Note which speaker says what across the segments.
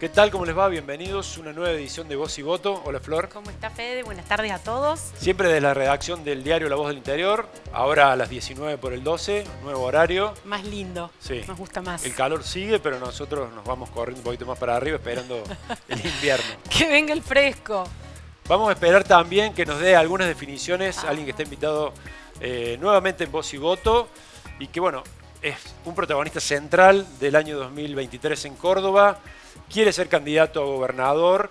Speaker 1: ¿Qué tal? ¿Cómo les va? Bienvenidos a una nueva edición de Voz y Voto. Hola Flor. ¿Cómo
Speaker 2: está Fede? Buenas tardes a todos.
Speaker 1: Siempre desde la redacción del diario La Voz del Interior, ahora a las 19 por el 12, nuevo horario.
Speaker 2: Más lindo, sí. nos gusta más. El
Speaker 1: calor sigue, pero nosotros nos vamos corriendo un poquito más para arriba esperando el invierno.
Speaker 2: Que venga el fresco.
Speaker 1: Vamos a esperar también que nos dé algunas definiciones, ah. alguien que está invitado eh, nuevamente en Voz y Voto y que bueno, es un protagonista central del año 2023 en Córdoba, quiere ser candidato a gobernador,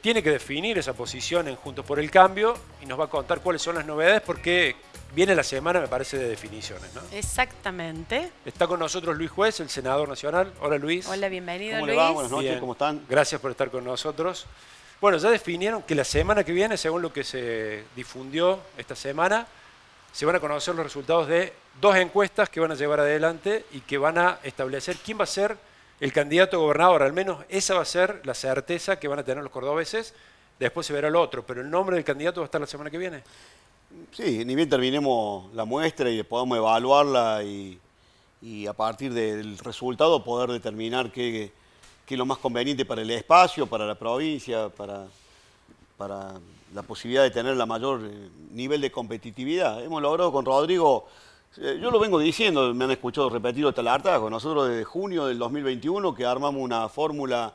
Speaker 1: tiene que definir esa posición en Juntos por el Cambio y nos va a contar cuáles son las novedades porque viene la semana, me parece, de definiciones.
Speaker 2: Exactamente.
Speaker 1: Está con nosotros Luis Juez, el senador nacional. Hola Luis. Hola,
Speaker 2: bienvenido ¿Cómo Le va? Buenas noches,
Speaker 1: ¿cómo están? Gracias por estar con nosotros. Bueno, ya definieron que la semana que viene, según lo que se difundió esta semana, se van a conocer los resultados de dos encuestas que van a llevar adelante y que van a establecer quién va a ser el candidato gobernador. Al menos esa va a ser la certeza que van a tener los cordobeses. Después se verá el otro, pero el nombre del candidato va a estar
Speaker 3: la semana que viene. Sí, ni bien terminemos la muestra y podamos evaluarla y, a partir del resultado poder determinar qué, qué, es lo más conveniente para el espacio, para la provincia, para, para la posibilidad de tener la mayor eh, nivel de competitividad. Hemos logrado con Rodrigo, eh, yo lo vengo diciendo, me han escuchado repetir hasta el con nosotros desde junio del 2021 que armamos una fórmula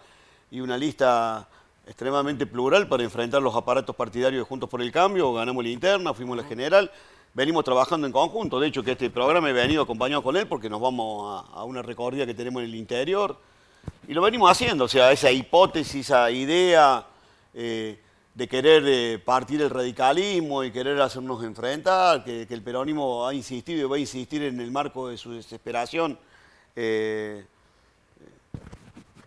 Speaker 3: y una lista extremadamente plural para enfrentar los aparatos partidarios de Juntos por el Cambio, ganamos la interna, fuimos la general, venimos trabajando en conjunto, de hecho que este programa he venido acompañado con él porque nos vamos a, una recorrida que tenemos en el interior y lo venimos haciendo, o sea, esa hipótesis, esa idea... Eh, de querer eh, partir el radicalismo y querer hacernos enfrentar, que, el peronismo ha insistido y va a insistir en el marco de su desesperación, eh,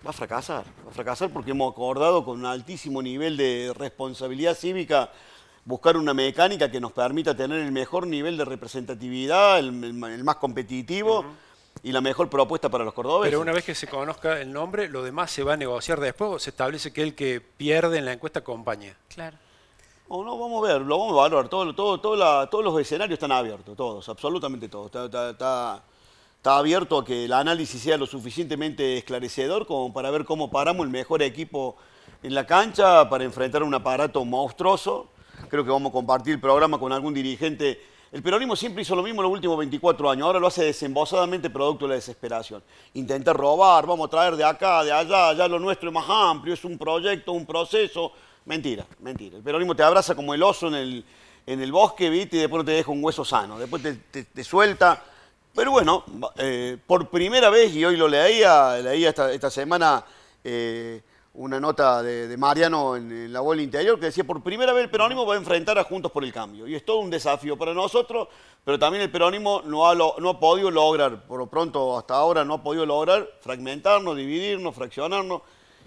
Speaker 3: va a fracasar, va a fracasar porque hemos acordado con un altísimo nivel de responsabilidad cívica buscar una mecánica que nos permita tener el mejor nivel de representatividad, el, más competitivo y la mejor propuesta para los cordobeses. Pero una
Speaker 1: vez que se conozca el nombre, lo demás se va a negociar después o se establece que el que pierde en la encuesta acompaña.
Speaker 3: Claro. Oh, o vamos a ver, lo vamos a valorar. todos los escenarios están abiertos, todos, absolutamente todos. Está, abierto a que el análisis sea lo suficientemente esclarecedor como para ver cómo paramos el mejor equipo en la cancha para enfrentar un aparato monstruoso. Creo que vamos a compartir el programa con algún dirigente el peronismo siempre hizo lo mismo en los últimos 24 años, ahora lo hace desembosadamente producto de la desesperación. Intenta robar, vamos a traer de acá, de allá, ya lo nuestro es más amplio, es un proyecto, un proceso. Mentira, mentira. El peronismo te abraza como el oso en el, en el bosque, ¿viste? Y después te deja un hueso sano, después te, suelta. Pero bueno, eh, por primera vez, y hoy lo leía, leía esta, semana eh, una nota de, Mariano en, la bola interior que decía, por primera vez el peronismo va a enfrentar a Juntos por el Cambio. Y es todo un desafío para nosotros, pero también el perónimo no ha, no ha podido lograr, por lo pronto hasta ahora no ha podido lograr fragmentarnos, dividirnos, fraccionarnos.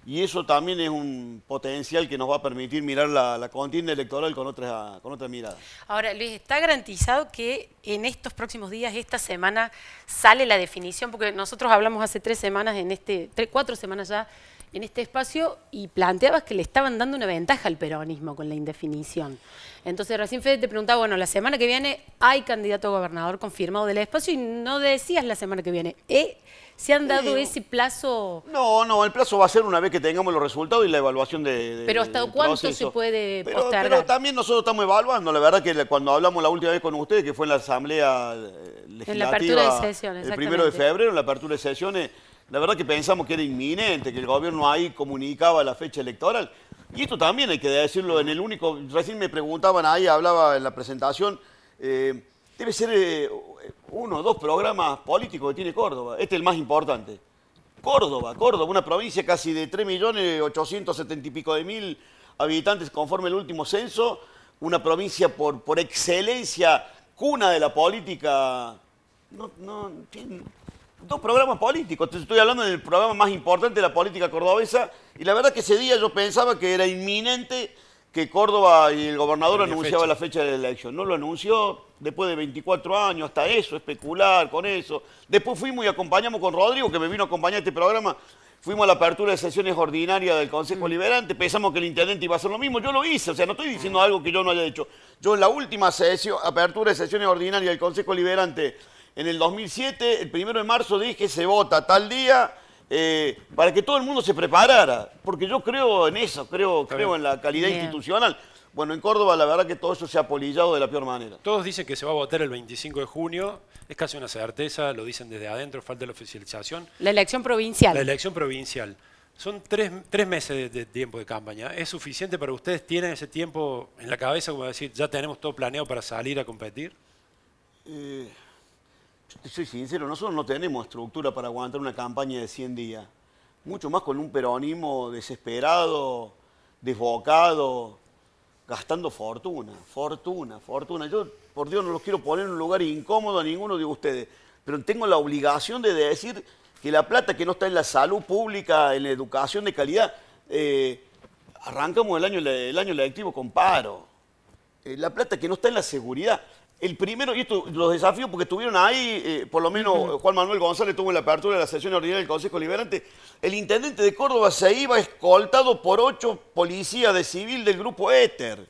Speaker 3: Y eso también es un potencial que nos va a permitir mirar la, contienda electoral con otra, con otra mirada.
Speaker 2: Ahora, Luis, ¿está garantizado que en estos próximos días, esta semana, sale la definición? Porque nosotros hablamos hace tres semanas, en este, cuatro semanas ya, en este espacio y planteabas que le estaban dando una ventaja al peronismo con la indefinición. Entonces recién Fede te preguntaba, bueno, la semana que viene hay candidato a gobernador confirmado del espacio y no decías la semana que viene. ¿Eh? ¿Se han dado ese
Speaker 3: plazo? No, no, el plazo va a ser una vez que tengamos los resultados y la evaluación de... pero ¿hasta cuánto se
Speaker 2: puede postergar? Pero
Speaker 3: también nosotros estamos evaluando, la verdad que cuando hablamos la última vez con ustedes, que fue en la asamblea legislativa... Eh, en la apertura de sesiones, El primero de febrero, en la apertura de sesiones la verdad que pensamos que era inminente, que el gobierno ahí comunicaba la fecha electoral. Y esto también hay que decirlo, en el único, recién me preguntaban ahí, hablaba en la presentación, eh, debe ser eh, uno o dos programas políticos que tiene Córdoba. Este es el más importante. Córdoba, Córdoba, una provincia casi de 3.870.000 y pico de mil habitantes conforme el último censo, una provincia por, por excelencia, cuna de la política. No, no, dos programas políticos. Entonces estoy hablando del programa más importante de la política cordobesa y la verdad que ese día yo pensaba que era inminente que Córdoba y el gobernador anunciaban la fecha de la elección. No lo anunció después de 24 años, hasta eso, especular con eso. Después fuimos y acompañamos con Rodrigo, que me vino a acompañar este programa. Fuimos a la apertura de sesiones ordinarias del Consejo mm. Liberante, pensamos que el intendente iba a hacer lo mismo, yo lo hice, o sea, no estoy diciendo mm. algo que yo no haya hecho. Yo en la última sesión, apertura de sesiones ordinarias del Consejo Liberante en el 2007, el primero de marzo, dije, se vota tal día, eh, para que todo el mundo se preparara, porque yo creo en eso, creo, creo en la calidad institucional. Bueno, en Córdoba la verdad que todo eso se ha polillado de la peor manera.
Speaker 1: Todos dicen que se va a votar el 25 de junio, es casi una certeza, lo dicen desde adentro, falta la oficialización.
Speaker 2: La elección provincial. La elección
Speaker 1: provincial. Son tres, tres meses de, tiempo de campaña. ¿Es suficiente para ustedes? ¿Tienen ese tiempo en la cabeza como decir, ya tenemos todo planeado para salir a competir?
Speaker 3: Eh yo te soy sincero, nosotros no tenemos estructura para aguantar una campaña de 100 días. Mucho más con un peronismo desesperado, desbocado, gastando fortuna, fortuna, fortuna. Yo, por Dios, no los quiero poner en un lugar incómodo a ninguno de ustedes, pero tengo la obligación de decir que la plata que no está en la salud pública, en la educación de calidad, eh, arrancamos el año, el año electivo con paro. Eh, la plata que no está en la seguridad. El primero, y esto los desafíos porque estuvieron ahí, eh, por lo menos Juan Manuel González tuvo en la apertura de la sesión ordinaria del Consejo Liberante, el intendente de Córdoba se iba escoltado por ocho policías de civil del grupo Éter.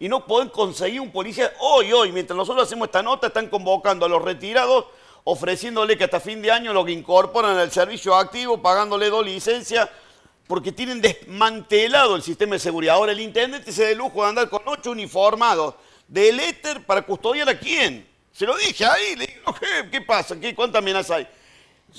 Speaker 3: Y no pueden conseguir un policía hoy, hoy, mientras nosotros hacemos esta nota, están convocando a los retirados, ofreciéndole que hasta fin de año los incorporan al servicio activo, pagándole dos licencias, porque tienen desmantelado el sistema de seguridad. Ahora el intendente se de lujo de andar con ocho uniformados del éter para custodiar a quién. Se lo dije ahí, le digo, ¿qué, pasa? ¿Qué, ¿Cuántas amenazas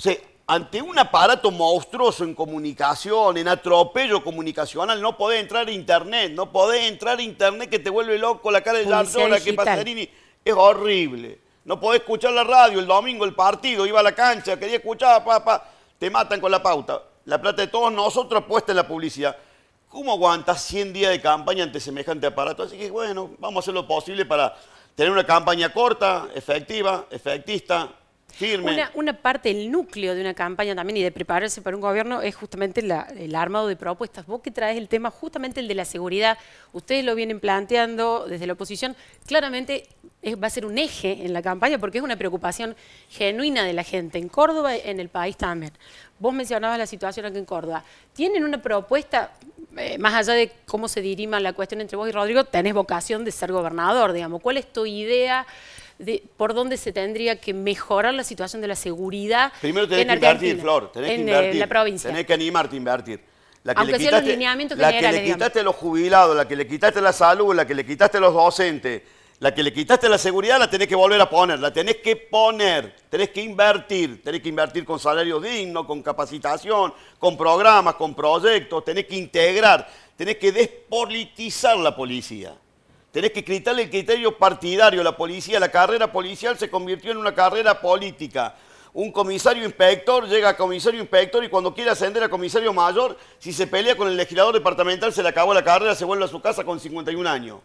Speaker 3: hay? ante un aparato monstruoso en comunicación, en atropello comunicacional, no podés entrar a internet, no podés entrar a internet que te vuelve loco la cara de la que Pasarini. Es horrible. No podés escuchar la radio el domingo, el partido, iba a la cancha, quería escuchar, papá, te matan con la pauta. La plata de todos nosotros puesta en la publicidad. ¿Cómo aguantas 100 días de campaña ante semejante aparato? Así que bueno, vamos a hacer lo posible para tener una campaña corta, efectiva, efectista, firme.
Speaker 2: Una, parte, el núcleo de una campaña también y de prepararse para un gobierno es justamente el armado de propuestas. Vos que traes el tema, justamente el de la seguridad, ustedes lo vienen planteando desde la oposición, claramente va a ser un eje en la campaña porque es una preocupación genuina de la gente en Córdoba y en el país también. Vos mencionabas la situación aquí en Córdoba. ¿Tienen una propuesta eh, más allá de cómo se dirima la cuestión entre vos y Rodrigo, tenés vocación de ser gobernador, digamos. ¿Cuál es tu idea de por dónde se tendría que mejorar la situación de la seguridad? Primero tenés en que invertir, Flor, tenés en, que eh, la provincia. Tenés que
Speaker 3: animarte a invertir. Aunque sea quitaste, los lineamientos que la que le quitaste a los jubilados, la que le quitaste a la salud, la que le quitaste a los docentes, la que le quitaste la seguridad la tenés que volver a poner, la tenés que poner, tenés que invertir, tenés que invertir con salario digno, con capacitación, con programas, con proyectos, tenés que integrar, tenés que despolitizar la policía. Tenés que quitarle el criterio partidario a la policía. La carrera policial se convirtió en una carrera política. Un comisario inspector llega a comisario inspector y cuando quiere ascender a comisario mayor, si se pelea con el legislador departamental, se le acabó la carrera, se vuelve a su casa con 51 años.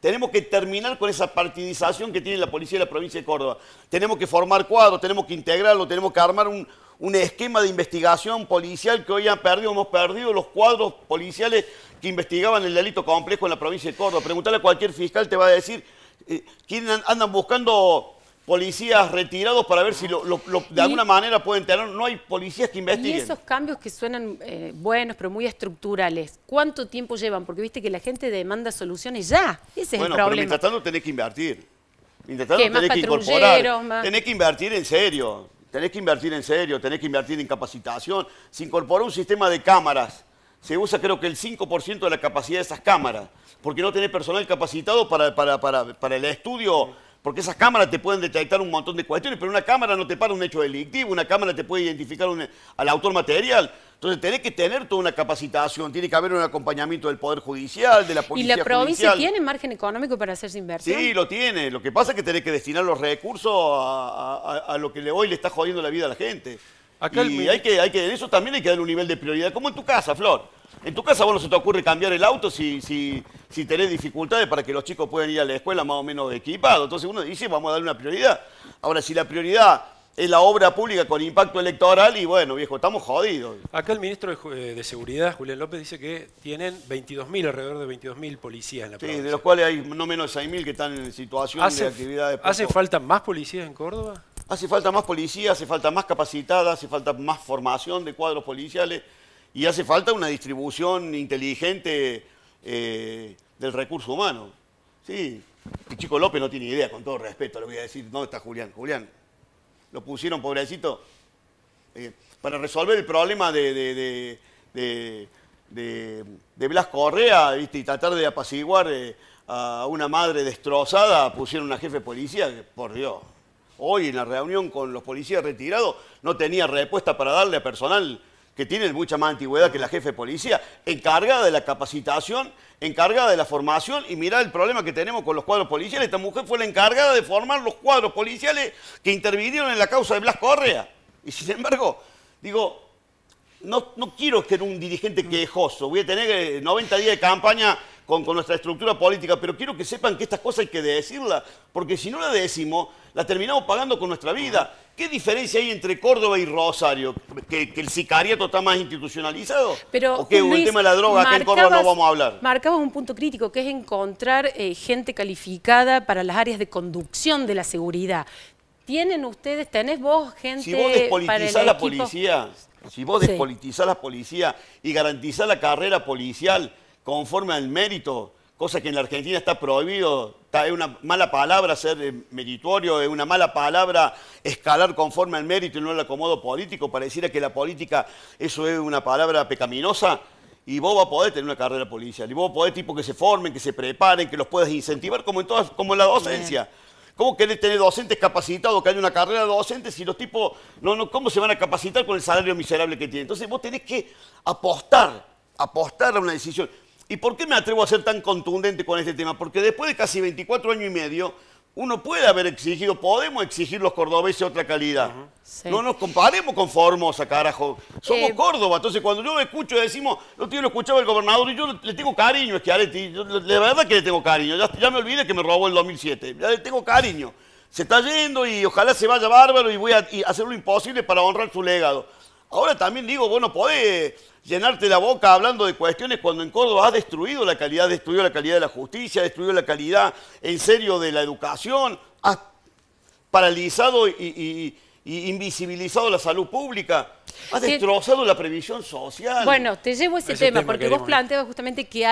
Speaker 3: Tenemos que terminar con esa partidización que tiene la policía de la provincia de Córdoba. Tenemos que formar cuadros, tenemos que integrarlo, tenemos que armar un, esquema de investigación policial que hoy han perdido, hemos perdido los cuadros policiales que investigaban el delito complejo en la provincia de Córdoba. Preguntarle a cualquier fiscal, te va a decir eh, quién andan buscando policías retirados para ver si de alguna manera pueden tener. No hay policías que investiguen. Y esos
Speaker 2: cambios que suenan eh, buenos, pero muy estructurales, ¿cuánto tiempo llevan? Porque viste que la gente demanda soluciones ya. Ese es el problema. Pero mientras
Speaker 3: tanto tenés que invertir. Mientras tanto tenés que incorporar. Tenés que invertir en serio. Tenés que invertir en serio, tenés que invertir en capacitación. Se incorporó un sistema de cámaras. Se usa creo que el 5% de la capacidad de esas cámaras, porque no tenés personal capacitado para, para, para el estudio porque esas cámaras te pueden detectar un montón de cuestiones, pero una cámara no te para un hecho delictivo, una cámara te puede identificar al autor material. Entonces tenés que tener toda una capacitación, tiene que haber un acompañamiento del Poder Judicial, de la Policía ¿Y la provincia tiene
Speaker 2: margen económico para hacerse inversión? Sí, lo
Speaker 3: tiene. Lo que pasa es que tenés que destinar los recursos a, lo que hoy le está jodiendo la vida a la gente. y hay que, hay que, en eso también hay que darle un nivel de prioridad, como en tu casa, Flor. En tu casa bueno, se te ocurre cambiar el auto si, si, si tenés dificultades para que los chicos puedan ir a la escuela más o menos equipados. Entonces uno dice, vamos a darle una prioridad. Ahora, si la prioridad es la obra pública con impacto electoral y bueno, viejo, estamos jodidos.
Speaker 1: Acá el ministro de, eh, Seguridad, Julián López, dice que tienen 22.000, alrededor de 22.000 policías en la provincia. Sí, de los
Speaker 3: cuales hay no menos de 6.000 que están en situación actividad de actividades. ¿Hace falta más policías en Córdoba? Hace falta más policía, hace falta más capacitada, hace falta más formación de cuadros policiales y hace falta una distribución inteligente eh, del recurso humano. Sí, chico López no tiene idea, con todo respeto, lo voy a decir, ¿dónde está Julián? Julián, lo pusieron, pobrecito, eh, para resolver el problema de, de, Blas Correa, y tratar de apaciguar eh, a una madre destrozada, pusieron una jefe policía, que, por Dios. Hoy en la reunión con los policías retirados no tenía respuesta para darle a personal que tiene mucha más antigüedad que la jefe de policía, encargada de la capacitación, encargada de la formación, y mirá el problema que tenemos con los cuadros policiales. Esta mujer fue la encargada de formar los cuadros policiales que intervinieron en la causa de Blas Correa. Y sin embargo, digo, no, no quiero ser un dirigente quejoso, voy a tener 90 eh, días de campaña con, nuestra estructura política, pero quiero que sepan que estas cosas hay que decirlas, porque si no las decimos, las terminamos pagando con nuestra vida. ¿Qué diferencia hay entre Córdoba y Rosario? ¿Que, el sicariato está más institucionalizado?
Speaker 2: ¿O que el tema de la droga que en Córdoba no vamos a hablar? Marcamos un punto crítico, que es encontrar eh, gente calificada para las áreas de conducción de la seguridad. ¿Tienen ustedes, tenés vos gente para el la policía,
Speaker 3: si vos despolitizás la policía y garantizás la carrera policial conforme al mérito, cosa que en la Argentina está prohibido, es una mala palabra ser eh, meritorio, es una mala palabra escalar conforme al mérito y no al acomodo político, para pareciera que la política, eso es una palabra pecaminosa, y vos vas a poder tener una carrera policial, y vos podés tipo que se formen, que se preparen, que los puedas incentivar, como en todas, como la docencia. ¿Cómo querés tener docentes capacitados, que haya una carrera de docentes, y los tipos, no, no, ¿cómo se van a capacitar con el salario miserable que tienen? Entonces vos tenés que apostar, apostar a una decisión. ¿Y por qué me atrevo a ser tan contundente con este tema? Porque después de casi 24 años y medio, uno puede haber exigido, podemos exigir los cordobeses otra calidad. No nos comparemos con Formosa, carajo. Somos eh, Córdoba. Entonces, cuando yo me escucho, decimos, no tío lo escuchaba el gobernador y yo le tengo cariño es que de verdad que le tengo cariño. Ya, me olvidé que me robó el 2007. Ya le tengo cariño. Se está yendo y ojalá se vaya bárbaro y voy a hacer lo imposible para honrar su legado. Ahora también digo, bueno, podés llenarte la boca hablando de cuestiones cuando en Córdoba ha destruido la calidad, destruido la calidad de la justicia, destruido la calidad en serio de la educación, ha paralizado e y invisibilizado la salud pública. Ha destrozado la previsión social. Bueno, te llevo ese, tema, porque vos planteabas
Speaker 2: justamente que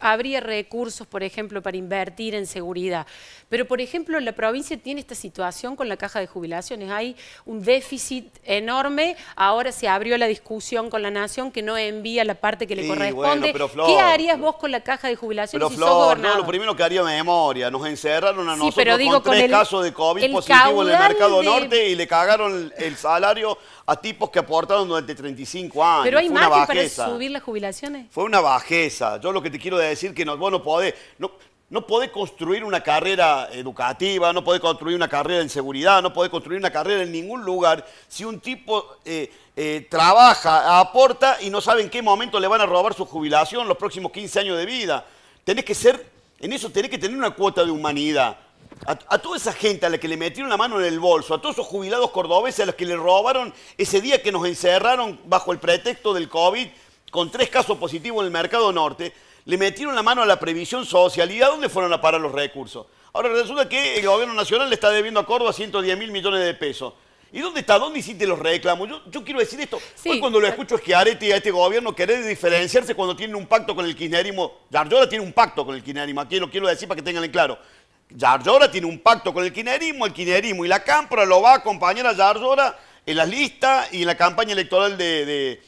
Speaker 2: habría recursos, por ejemplo, para invertir en seguridad. Pero, por ejemplo, la provincia tiene esta situación con la caja de jubilaciones. Hay un déficit enorme. Ahora se abrió la discusión con la Nación que no envía la parte que le corresponde. ¿Qué harías vos con la caja de jubilaciones si Flor, sos gobernador? lo
Speaker 3: primero que haría memoria. Nos encerraron a nosotros con, el, casos de COVID positivo en el mercado norte y le cagaron el salario a tipos que aportaron durante 35 años. Pero hay Fue margen para subir
Speaker 2: las jubilaciones.
Speaker 3: Fue una bajeza. Yo lo que te quiero decir es que no, vos no podés, no, no podés construir una carrera educativa, no podés construir una carrera en seguridad, no podés construir una carrera en ningún lugar si un tipo eh, eh, trabaja, aporta y no sabe en qué momento le van a robar su jubilación los próximos 15 años de vida. Tenés que ser, en eso tenés que tener una cuota de humanidad. A, toda esa gente a la que le metieron la mano en el bolso, a todos esos jubilados cordobeses a los que le robaron ese día que nos encerraron bajo el pretexto del COVID, con tres casos positivos en el mercado norte, le metieron la mano a la previsión social. ¿Y a dónde fueron a parar los recursos? Ahora resulta que el gobierno nacional le está debiendo a Córdoba 110 mil millones de pesos. ¿Y dónde está? ¿Dónde hiciste los reclamos? Yo, quiero decir esto. cuando lo escucho es que Arete y a este gobierno querer diferenciarse cuando tienen un pacto con el kirchnerismo. Darjola tiene un pacto con el kirchnerismo, aquí lo quiero decir para que tengan en claro. Yarlora tiene un pacto con el quinerismo, el quinerismo y la Cámara lo va a acompañar a Yarlora en las listas y en la campaña electoral de,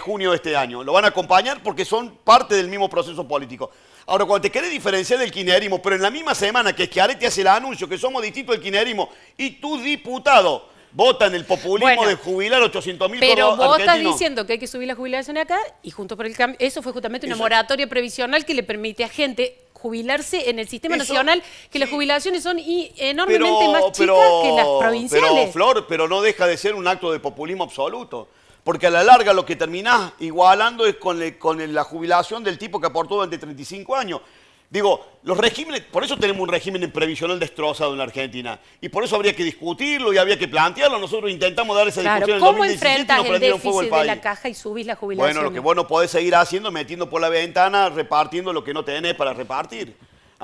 Speaker 3: junio de este año. Lo van a acompañar porque son parte del mismo proceso político. Ahora, cuando te querés diferenciar del quinerismo, pero en la misma semana que te hace el anuncio que somos distintos del quinerismo y tu diputado vota en el populismo de jubilar 800 mil Pero vos estás diciendo
Speaker 2: que hay que subir la jubilación acá y junto por el cambio. Eso fue justamente una moratoria previsional que le permite a gente jubilarse en el sistema nacional, que las jubilaciones son enormemente más chicas que las provinciales. Pero,
Speaker 3: Flor, pero no deja de ser un acto de populismo absoluto. Porque a la larga lo que terminás igualando es con, con la jubilación del tipo que aportó durante 35 años. Digo, los regímenes, por eso tenemos un régimen previsional destrozado en la Argentina. Y por eso habría que discutirlo y había que plantearlo. Nosotros intentamos dar esa discusión ¿cómo en 2017 el déficit de la
Speaker 2: caja y subís la jubilación? Bueno, lo que
Speaker 3: vos no podés seguir haciendo metiendo por la ventana, repartiendo lo que no tenés para repartir.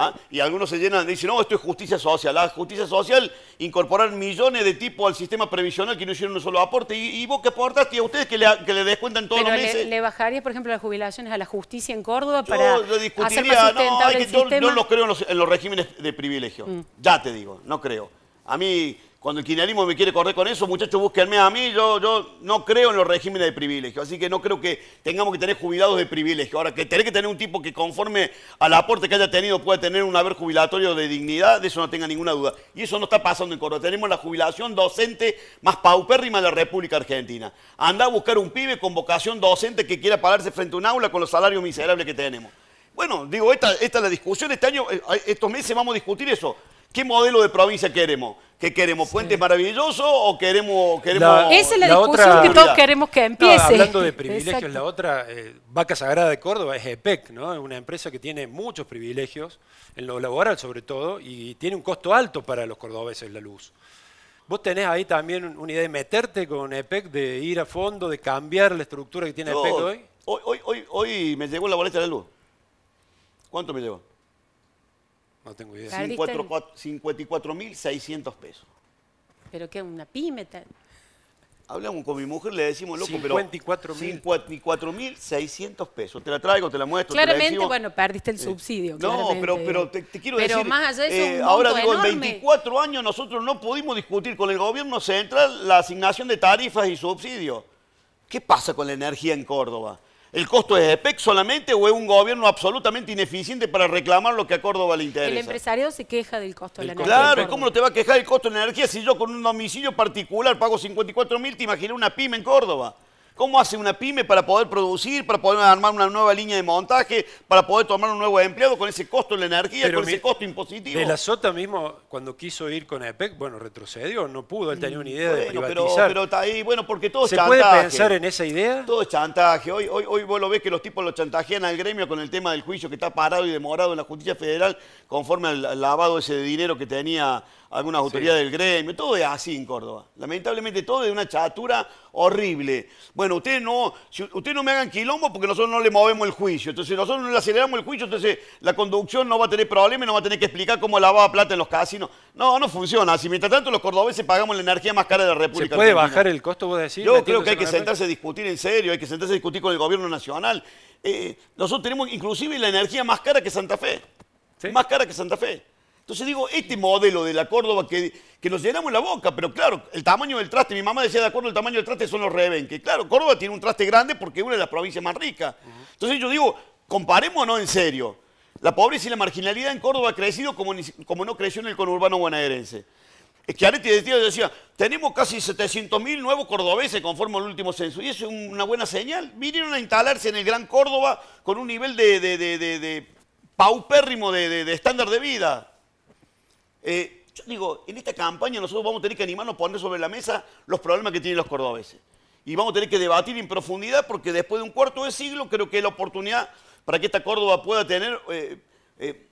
Speaker 3: ¿Ah? y algunos se llenan y dicen, no, esto es justicia social. La justicia social, incorporar millones de tipos al sistema previsional que no hicieron un solo aporte. ¿Y, vos qué aportaste? ¿Y a ustedes que le, descuentan todos los meses?
Speaker 2: Le, bajaría, por ejemplo, las jubilaciones a la justicia en Córdoba para hacer más no, no los
Speaker 3: creo en los, regímenes de privilegio. Mm. Ya te digo, no creo. A mí cuando el kirchnerismo me quiere correr con eso, muchachos, búsquenme a mí. Yo, no creo en los regímenes de privilegio. Así que no creo que tengamos que tener jubilados de privilegio. Ahora, que tener que tener un tipo que conforme al aporte que haya tenido pueda tener un haber jubilatorio de dignidad, de eso no tenga ninguna duda. Y eso no está pasando en Córdoba. Tenemos la jubilación docente más paupérrima de la República Argentina. Anda a buscar un pibe con vocación docente que quiera pararse frente a un aula con los salarios miserables que tenemos. Bueno, digo, esta, esta es la discusión. Este año, eh, estos meses vamos a discutir eso. ¿Qué modelo de provincia queremos? ¿Qué queremos? ¿Puente maravilloso o queremos.? esa es la, discusión que todos
Speaker 2: queremos que empiece. hablando de privilegios, la
Speaker 3: otra eh,
Speaker 1: vaca sagrada de Córdoba es EPEC, ¿no? es una empresa que tiene muchos privilegios, en lo laboral sobre todo, y tiene un costo alto para los cordobeses la luz. Vos tenés ahí también una idea de meterte con EPEC, de ir a fondo, de cambiar la estructura que tiene EPEC hoy. Hoy, hoy. hoy, hoy me
Speaker 3: llegó la boleta de la luz. ¿Cuánto me llegó? No tengo idea. 54.600 pesos.
Speaker 2: ¿Pero qué? ¿Una pyme?
Speaker 3: Hablamos con mi mujer, le decimos, loco, pero... 54.600 pesos. Te la traigo, te la muestro, Claramente, bueno,
Speaker 2: perdiste el eh, subsidio, No, pero, pero te, quiero pero decir... más allá de eh, Ahora digo, en
Speaker 3: 24 años nosotros no pudimos discutir con el gobierno central la asignación de tarifas y subsidios. ¿Qué pasa con la energía en Córdoba? ¿El costo es EPEC solamente o es un gobierno absolutamente ineficiente para reclamar lo que a Córdoba le interesa? El
Speaker 2: empresario se queja del costo de la energía. Claro, ¿cómo
Speaker 3: no te va a quejar el costo de la energía si yo con un domicilio particular pago 54 mil? Te imaginé una pyme en Córdoba. ¿Cómo hace una pyme para poder producir, para poder armar una nueva línea de montaje, para poder tomar un nuevo empleado con ese costo de la energía, con ese costo impositivo? De la Sota
Speaker 1: mismo, cuando quiso ir con EPEC, bueno, retrocedió, no pudo, él tenía una idea de privatizar. Pero, está ahí, bueno, porque todo es chantaje. ¿Se puede pensar
Speaker 3: en esa idea? Todo es chantaje. Hoy, hoy, hoy vos lo ves que los tipos lo chantajean al gremio con el tema del juicio que está parado y demorado en la justicia federal conforme al lavado ese de dinero que tenía algunas autoridades del gremio, todo es así en Córdoba. Lamentablemente todo es una chatura horrible. Bueno, ustedes no, ustedes no me hagan quilombo porque nosotros no le movemos el juicio. Entonces nosotros no le aceleramos el juicio, entonces la conducción no va a tener problemas, no va a tener que explicar cómo lavaba plata en los casinos. No, no funciona así. Mientras tanto los cordobeses pagamos la energía más cara de la República. ¿Se puede bajar el costo, vos decís? Yo creo que hay que sentarse a discutir en serio, hay que sentarse a discutir con el gobierno nacional. Eh, nosotros tenemos inclusive la energía más cara que Santa Fe. Más cara que Santa Fe. Entonces digo, este modelo de la Córdoba que, que nos llenamos la boca, pero claro, el tamaño del traste, mi mamá decía de acuerdo, el tamaño del traste son los rebenques. Claro, Córdoba tiene un traste grande porque es una de las provincias más ricas. Entonces yo digo, comparemos no en serio. La pobreza y la marginalidad en Córdoba ha crecido como, como no creció en el conurbano bonaerense. Areti decía, tenemos casi 700.000 nuevos cordobeses conforme al último censo. Y eso es una buena señal. Vinieron a instalarse en el Gran Córdoba con un nivel de, de, de, de paupérrimo de estándar de vida. Eh, yo digo, en esta campaña nosotros vamos a tener que animarnos a poner sobre la mesa los problemas que tienen los cordobeses. Y vamos a tener que debatir en profundidad porque después de un cuarto de siglo creo que la oportunidad para que esta Córdoba pueda tener, eh, eh,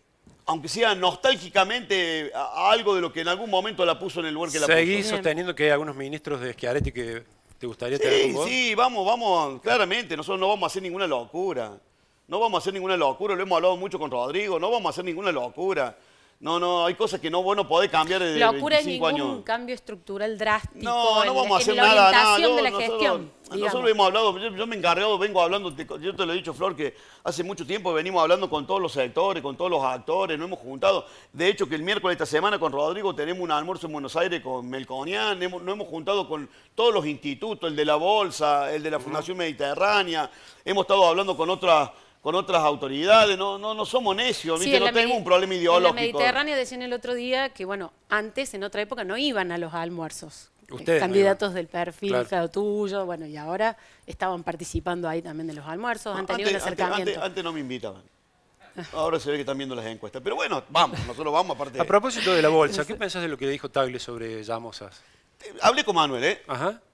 Speaker 3: aunque sea nostálgicamente, algo de lo que en algún momento la puso en el lugar que la puso. ¿Seguís sosteniendo
Speaker 1: que hay algunos ministros de Schiaretti que te gustaría tener con Sí,
Speaker 3: vamos, vamos, claramente, nosotros no vamos a hacer ninguna locura. No vamos a hacer ninguna locura, lo hemos hablado mucho con Rodrigo, no vamos a hacer ninguna locura. No, no, hay cosas que no bueno podés cambiar de Locura 25 es ningún
Speaker 2: cambio estructural drástico. No, no vamos a hacer nada, nada. de la nosotros, gestión, nosotros
Speaker 3: hemos hablado, yo, me he encargado, vengo hablando, yo te lo he dicho, Flor, que hace mucho tiempo venimos hablando con todos los sectores, con todos los actores, nos hemos juntado. De hecho, que el miércoles de esta semana con Rodrigo tenemos un almuerzo en Buenos Aires con Melconian, nos hemos juntado con todos los institutos, el de la Bolsa, el de la Fundación Mediterránea, hemos estado hablando con otras con otras autoridades, no, no, no somos necios, no tenemos un problema ideológico. En la Mediterránea
Speaker 2: decían el otro día que, bueno, antes, en otra época, no iban a los almuerzos.
Speaker 3: Eh, Ustedes candidatos
Speaker 2: del perfil claro. tuyo, bueno, y ahora estaban participando ahí también de los almuerzos, han antes, acercamiento.
Speaker 3: Antes, no me invitaban. Ah. Ahora se ve que están viendo las encuestas. Pero bueno, vamos, nosotros vamos aparte. A propósito de la bolsa, ¿qué pensás de lo que dijo Tagle sobre Llamosas? hablé con Manuel, ¿eh?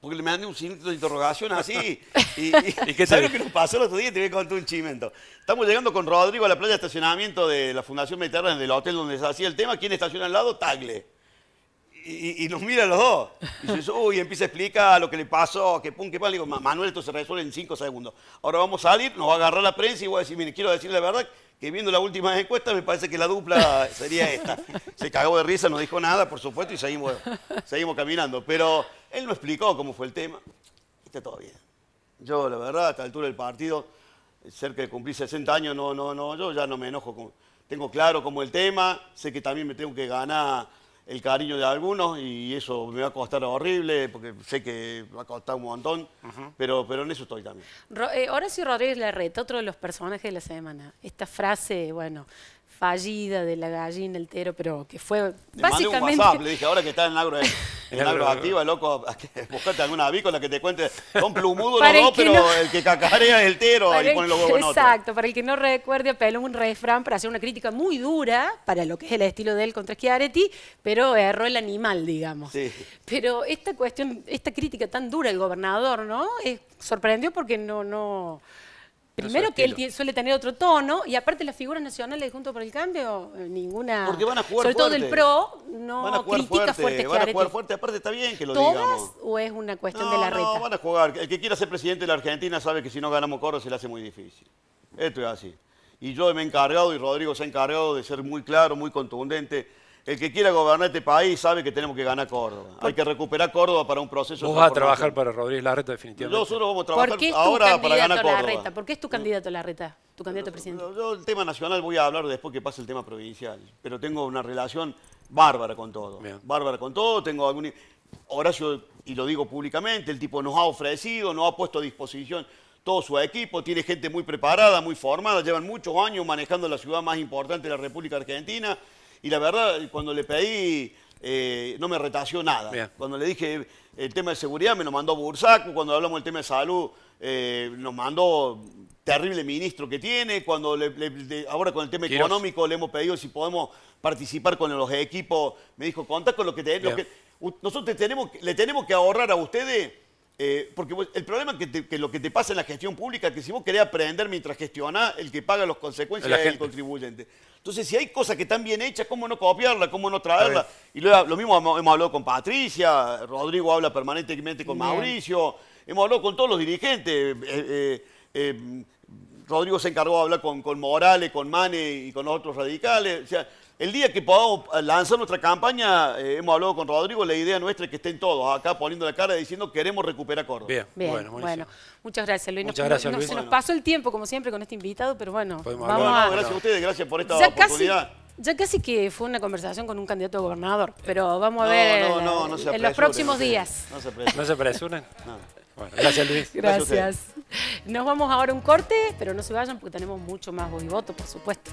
Speaker 3: Porque le mandé un signo de interrogación así. ¿Y, y, qué ¿Sabes lo que nos pasó el otro día? Te voy a contar un chimento. Estamos llegando con Rodrigo a la playa de estacionamiento de la Fundación Mediterránea, del hotel donde se hacía el tema. ¿Quién estaciona al lado? Tagle. Y, nos mira los dos. Y empieza a explicar lo que le pasó, que pum, qué pasa Le digo, Manuel, esto se resuelve en cinco segundos. Ahora vamos a salir, nos va a agarrar la prensa y voy a decir, mire, quiero decirle la verdad que viendo las últimas encuestas me parece que la dupla sería esta. Se cagó de risa, no dijo nada, por supuesto, y seguimos, seguimos caminando. Pero él no explicó cómo fue el tema. Está todo bien. Yo, la verdad, a esta altura del partido, cerca de cumplir 60 años, no, no, no, yo ya no me enojo. Con, tengo claro cómo el tema, sé que también me tengo que ganar el cariño de algunos y eso me va a costar horrible, porque sé que va a costar un montón, pero, pero en eso estoy también.
Speaker 2: ahora eh, sí Horacio Rodríguez Larreta, otro de los personajes de la semana. Esta frase, bueno, fallida de la gallina, el tero, pero que fue
Speaker 3: básicamente... Mandé un WhatsApp, le dije, ahora que está en agro, en agro activa, loco, buscate alguna avícola que te cuente, son plumudos no, pero el que cacarea es el tero y pone los huevos en Exacto,
Speaker 2: para el que no recuerde, apeló un refrán para hacer una crítica muy dura para lo que es el estilo de él contra Schiaretti, pero erró el animal, digamos. Pero esta cuestión, esta crítica tan dura del gobernador, ¿no? Eh, sorprendió porque no... no Primero que él suele tener otro tono y aparte las figuras nacionales junto por el cambio, eh, ninguna. Porque van a jugar Sobre todo el pro no van a jugar critica fuerte, Van a jugar
Speaker 3: fuerte, aparte está bien que lo ¿Todas digamos.
Speaker 2: o es una cuestión de la reta? No, van a
Speaker 3: jugar. El que quiera ser presidente de la Argentina sabe que si no ganamos Coro se le hace muy difícil. Esto es así. Y yo me he encargado y Rodrigo se ha encargado de ser muy claro, muy contundente el que quiera gobernar este país sabe que tenemos que ganar Córdoba. Hay que recuperar Córdoba para un proceso. Vos a trabajar para
Speaker 1: Rodríguez Larreta definitivamente. Nosotros vamos a trabajar ahora para
Speaker 2: ganar Córdoba. ¿Por qué es tu candidato Larreta? Tu
Speaker 3: candidato presidente. Yo, el tema nacional voy a hablar después que pase el tema provincial, pero tengo una relación bárbara con todo. Bárbara con todo, tengo algún Horacio y lo digo públicamente, el tipo nos ha ofrecido, nos ha puesto a disposición todo su equipo, tiene gente muy preparada, muy formada, llevan muchos años manejando la ciudad más importante de la República Argentina. Y la verdad, cuando le pedí, eh, no me retació nada. Cuando le dije el tema de seguridad, me lo mandó Bursaco. Cuando hablamos del tema de salud, eh, nos mandó terrible ministro que tiene. Cuando ahora con el tema económico le hemos pedido si podemos participar con los equipos. Me dijo, contá con lo que, tenemos. nosotros tenemos, le tenemos que ahorrar a ustedes eh, porque pues, el problema que, que, lo que te pasa en la gestión pública es que si vos querés aprender mientras gestionás, el que paga las consecuencias es el contribuyente. Entonces, si hay cosas que están bien hechas, ¿cómo no copiarlas? ¿Cómo no traerlas? Y lo, lo mismo hemos, hablado con Patricia, Rodrigo habla permanentemente con Mauricio, hemos hablado con todos los dirigentes. Eh, eh, Rodrigo se encargó de hablar con, con Morales, con Mane y con otros radicales. O sea, el día que podamos eh, lanzar nuestra campaña, eh, hemos hablado con Rodrigo, la idea nuestra es que estén todos acá poniendo la cara y diciendo queremos recuperar Córdoba. Bien, Bien bueno,
Speaker 2: Muchas gracias, Luis. Muchas se nos pasó el tiempo, como siempre, con este invitado, pero bueno,
Speaker 3: vamos gracias a ustedes, gracias por esta ya oportunidad. Casi...
Speaker 2: Ya casi que fue una conversación con un candidato a gobernador, eh, pero vamos a ver en los próximos días. No
Speaker 1: se apresuren. ¿No se gracias Luis. Gracias.
Speaker 2: Nos vamos ahora a un corte, pero no se vayan porque tenemos mucho más voz voto, por supuesto.